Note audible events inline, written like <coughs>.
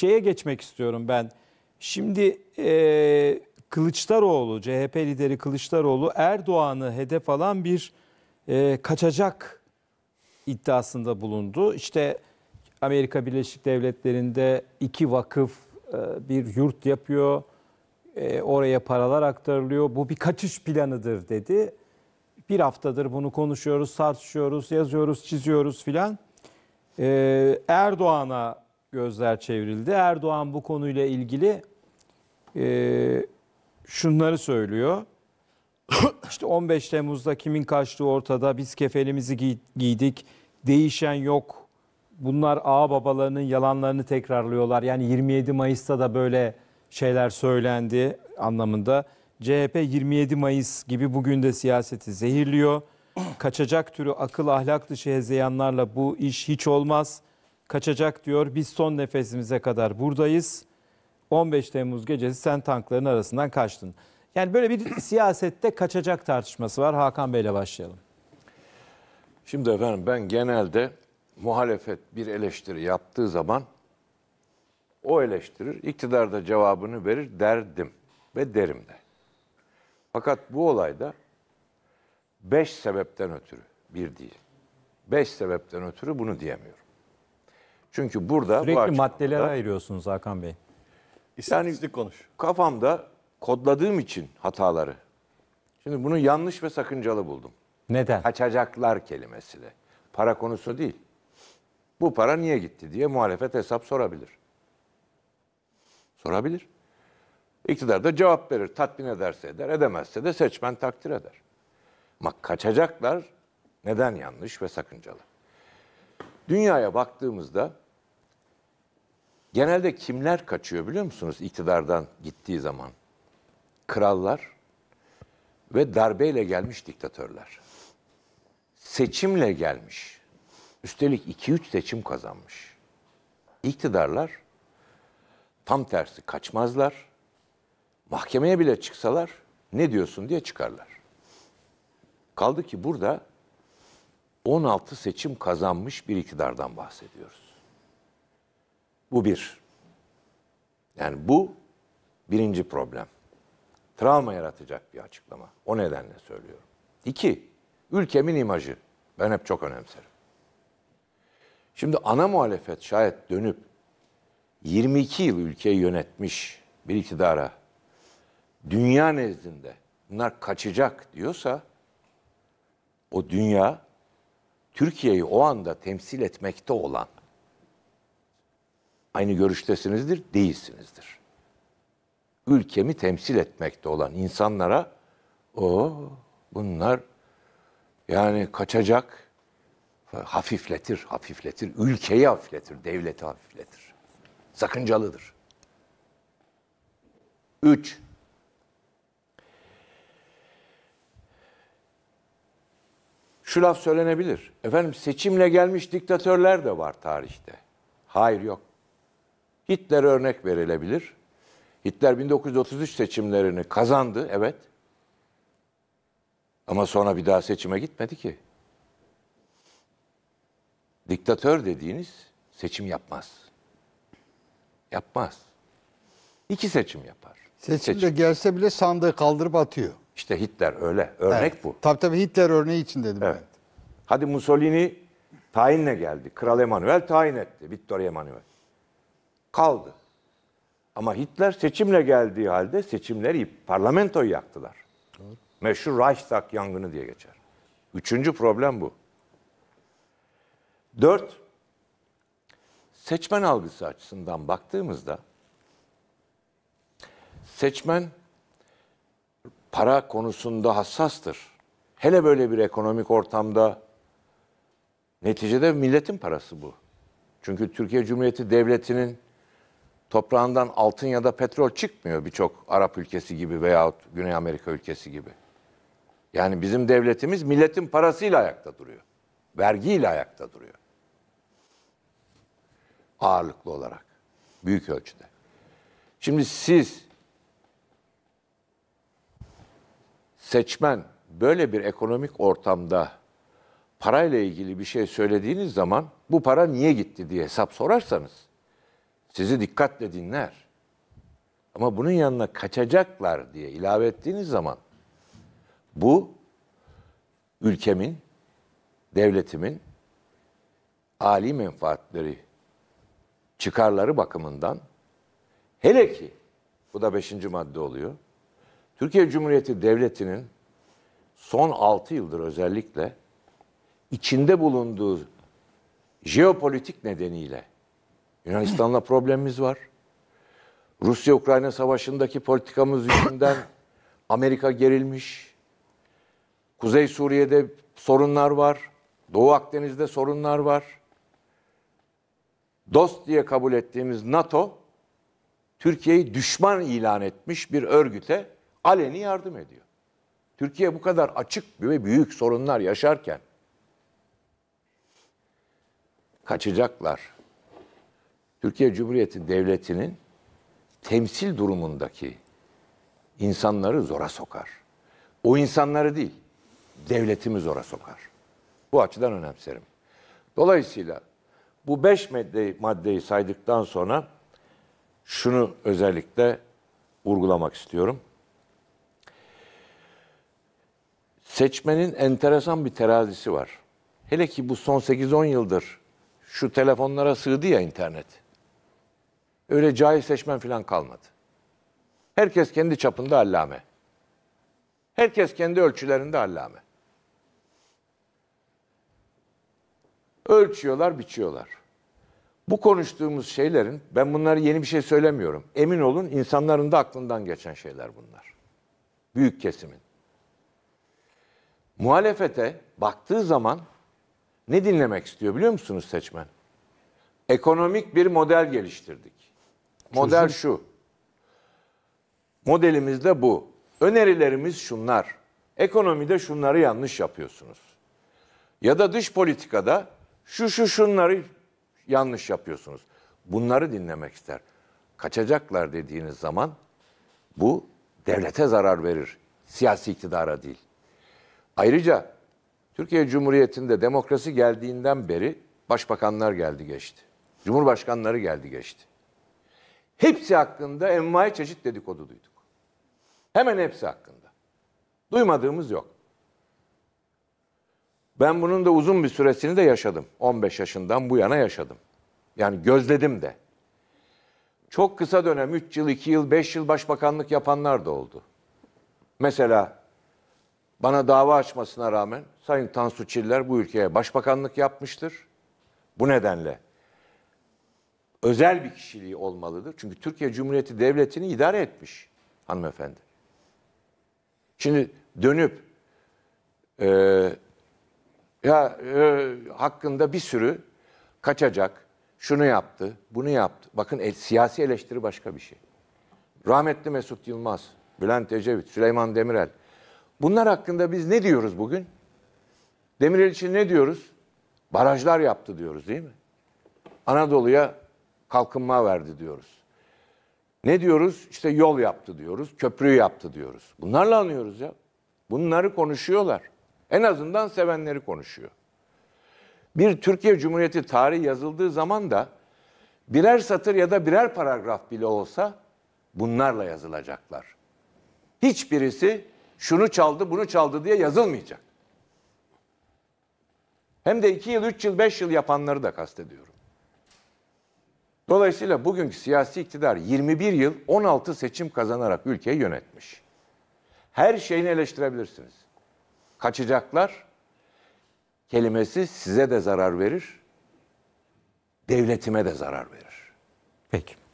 şeye geçmek istiyorum ben. Şimdi e, Kılıçdaroğlu, CHP lideri Kılıçdaroğlu Erdoğan'ı hedef alan bir e, kaçacak iddiasında bulundu. İşte Amerika Birleşik Devletleri'nde iki vakıf e, bir yurt yapıyor. E, oraya paralar aktarılıyor. Bu bir kaçış planıdır dedi. Bir haftadır bunu konuşuyoruz, tartışıyoruz, yazıyoruz, çiziyoruz filan. E, Erdoğan'a gözler çevrildi. Erdoğan bu konuyla ilgili e, şunları söylüyor. <coughs> İşte 15 Temmuz'da kimin kaçtığı ortada, biz kefenimizi giydik, değişen yok. Bunlar ağ babalarının yalanlarını tekrarlıyorlar. Yani 27 Mayıs'ta da böyle şeyler söylendi anlamında. CHP 27 Mayıs gibi bugün de siyaseti zehirliyor. Kaçacak türü akıl ahlak dışı hezeyanlarla bu iş hiç olmaz kaçacak diyor. Biz son nefesimize kadar buradayız. 15 Temmuz gecesi sen tankların arasından kaçtın. Yani böyle bir <clears throat> siyasette kaçacak tartışması var. Hakan Bey'le başlayalım. Şimdi efendim ben genelde muhalefet bir eleştiri yaptığı zaman o eleştirir, iktidar da cevabını verir derdim ve derim de. Fakat bu olayda beş sebepten ötürü bir değil. Beş sebepten ötürü bunu diyemiyorum. Çünkü burada Sürekli bu maddelere ayırıyorsunuz Hakan Bey. İstatistik yani, konuş. Kafamda kodladığım için hataları. Şimdi bunu yanlış ve sakıncalı buldum. Neden? Kaçacaklar kelimesi de. Para konusu değil. Bu para niye gitti diye muhalefet hesap sorabilir. Sorabilir. İktidar da cevap verir. Tatmin ederse eder, edemezse de seçmen takdir eder. Ama kaçacaklar neden yanlış ve sakıncalı? Dünyaya baktığımızda Genelde kimler kaçıyor biliyor musunuz iktidardan gittiği zaman? Krallar ve darbeyle gelmiş diktatörler. Seçimle gelmiş. Üstelik 2-3 seçim kazanmış. İktidarlar tam tersi kaçmazlar. Mahkemeye bile çıksalar ne diyorsun diye çıkarlar. Kaldı ki burada 16 seçim kazanmış bir iktidardan bahsediyoruz. Bu bir. Yani bu birinci problem. Travma yaratacak bir açıklama. O nedenle söylüyorum. İki, ülkemin imajı. Ben hep çok önemserim. Şimdi ana muhalefet şayet dönüp 22 yıl ülkeyi yönetmiş bir iktidara dünya nezdinde bunlar kaçacak diyorsa o dünya Türkiye'yi o anda temsil etmekte olan aynı görüştesinizdir, değilsinizdir. Ülkemi temsil etmekte olan insanlara o bunlar yani kaçacak hafifletir, hafifletir, ülkeyi hafifletir, devleti hafifletir. Sakıncalıdır. Üç, şu laf söylenebilir. Efendim seçimle gelmiş diktatörler de var tarihte. Hayır yok. Hitler örnek verilebilir. Hitler 1933 seçimlerini kazandı, evet. Ama sonra bir daha seçime gitmedi ki. Diktatör dediğiniz seçim yapmaz. Yapmaz. İki seçim yapar. Seçimde seçim. gelse bile sandığı kaldırıp atıyor. İşte Hitler öyle. Örnek evet. bu. Tabii tabii Hitler örneği için dedim evet. ben. Hadi Mussolini tayinle geldi. Kral Emanuel tayin etti. Victor Emanuel kaldı. Ama Hitler seçimle geldiği halde seçimleri parlamentoyu yaktılar. Doğru. Meşhur Reichstag yangını diye geçer. Üçüncü problem bu. Dört, seçmen algısı açısından baktığımızda seçmen para konusunda hassastır. Hele böyle bir ekonomik ortamda neticede milletin parası bu. Çünkü Türkiye Cumhuriyeti Devleti'nin toprağından altın ya da petrol çıkmıyor birçok Arap ülkesi gibi veyahut Güney Amerika ülkesi gibi. Yani bizim devletimiz milletin parasıyla ayakta duruyor. Vergiyle ayakta duruyor. Ağırlıklı olarak. Büyük ölçüde. Şimdi siz seçmen böyle bir ekonomik ortamda parayla ilgili bir şey söylediğiniz zaman bu para niye gitti diye hesap sorarsanız sizi dikkatle dinler. Ama bunun yanına kaçacaklar diye ilave ettiğiniz zaman bu ülkemin, devletimin âli menfaatleri, çıkarları bakımından hele ki bu da beşinci madde oluyor. Türkiye Cumhuriyeti Devleti'nin son altı yıldır özellikle içinde bulunduğu jeopolitik nedeniyle Yunanistan'la problemimiz var. Rusya-Ukrayna savaşındaki politikamız yüzünden <coughs> Amerika gerilmiş. Kuzey Suriye'de sorunlar var. Doğu Akdeniz'de sorunlar var. Dost diye kabul ettiğimiz NATO Türkiye'yi düşman ilan etmiş bir örgüte aleni yardım ediyor. Türkiye bu kadar açık ve büyük sorunlar yaşarken kaçacaklar. Türkiye Cumhuriyeti Devleti'nin temsil durumundaki insanları zora sokar. O insanları değil, devletimi zora sokar. Bu açıdan önemserim. Dolayısıyla bu beş maddeyi, maddeyi saydıktan sonra şunu özellikle vurgulamak istiyorum. Seçmenin enteresan bir terazisi var. Hele ki bu son 8-10 yıldır şu telefonlara sığdı ya internet. Öyle cahil seçmen falan kalmadı. Herkes kendi çapında allame. Herkes kendi ölçülerinde allame. Ölçüyorlar, biçiyorlar. Bu konuştuğumuz şeylerin, ben bunları yeni bir şey söylemiyorum. Emin olun insanların da aklından geçen şeyler bunlar. Büyük kesimin. Muhalefete baktığı zaman ne dinlemek istiyor biliyor musunuz seçmen? Ekonomik bir model geliştirdik. Model Çözüm. şu. Modelimiz de bu. Önerilerimiz şunlar. Ekonomide şunları yanlış yapıyorsunuz. Ya da dış politikada şu şu şunları yanlış yapıyorsunuz. Bunları dinlemek ister. Kaçacaklar dediğiniz zaman bu devlete zarar verir. Siyasi iktidara değil. Ayrıca Türkiye Cumhuriyeti'nde demokrasi geldiğinden beri başbakanlar geldi geçti. Cumhurbaşkanları geldi geçti. Hepsi hakkında envai çeşit dedikodu duyduk. Hemen hepsi hakkında. Duymadığımız yok. Ben bunun da uzun bir süresini de yaşadım. 15 yaşından bu yana yaşadım. Yani gözledim de. Çok kısa dönem 3 yıl, 2 yıl, 5 yıl başbakanlık yapanlar da oldu. Mesela bana dava açmasına rağmen Sayın Tansu Çiller bu ülkeye başbakanlık yapmıştır. Bu nedenle özel bir kişiliği olmalıdır. Çünkü Türkiye Cumhuriyeti Devleti'ni idare etmiş hanımefendi. Şimdi dönüp e, ya e, hakkında bir sürü kaçacak, şunu yaptı, bunu yaptı. Bakın el, siyasi eleştiri başka bir şey. Rahmetli Mesut Yılmaz, Bülent Ecevit, Süleyman Demirel. Bunlar hakkında biz ne diyoruz bugün? Demirel için ne diyoruz? Barajlar yaptı diyoruz değil mi? Anadolu'ya kalkınma verdi diyoruz. Ne diyoruz? İşte yol yaptı diyoruz, köprüyü yaptı diyoruz. Bunlarla anıyoruz ya. Bunları konuşuyorlar. En azından sevenleri konuşuyor. Bir Türkiye Cumhuriyeti tarihi yazıldığı zaman da birer satır ya da birer paragraf bile olsa bunlarla yazılacaklar. Hiçbirisi şunu çaldı, bunu çaldı diye yazılmayacak. Hem de iki yıl, üç yıl, beş yıl yapanları da kastediyorum. Dolayısıyla bugünkü siyasi iktidar 21 yıl 16 seçim kazanarak ülkeyi yönetmiş. Her şeyini eleştirebilirsiniz. Kaçacaklar kelimesi size de zarar verir, devletime de zarar verir. Peki.